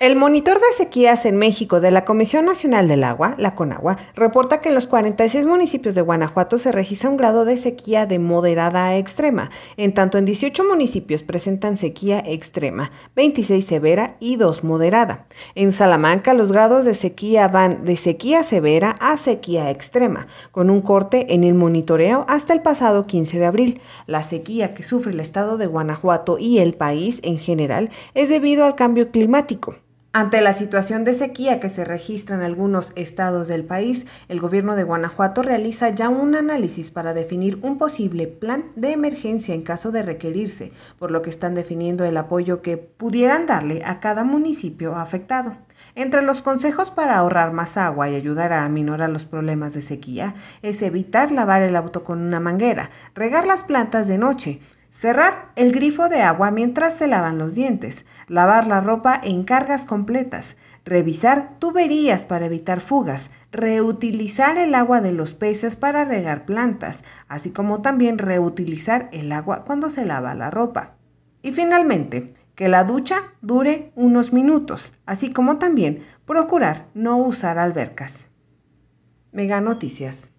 El monitor de sequías en México de la Comisión Nacional del Agua, la CONAGUA, reporta que en los 46 municipios de Guanajuato se registra un grado de sequía de moderada a extrema, en tanto en 18 municipios presentan sequía extrema, 26 severa y 2 moderada. En Salamanca los grados de sequía van de sequía severa a sequía extrema, con un corte en el monitoreo hasta el pasado 15 de abril. La sequía que sufre el estado de Guanajuato y el país en general es debido al cambio climático. Ante la situación de sequía que se registra en algunos estados del país, el gobierno de Guanajuato realiza ya un análisis para definir un posible plan de emergencia en caso de requerirse, por lo que están definiendo el apoyo que pudieran darle a cada municipio afectado. Entre los consejos para ahorrar más agua y ayudar a aminorar los problemas de sequía es evitar lavar el auto con una manguera, regar las plantas de noche, Cerrar el grifo de agua mientras se lavan los dientes, lavar la ropa en cargas completas, revisar tuberías para evitar fugas, reutilizar el agua de los peces para regar plantas, así como también reutilizar el agua cuando se lava la ropa. Y finalmente, que la ducha dure unos minutos, así como también procurar no usar albercas. Mega Noticias.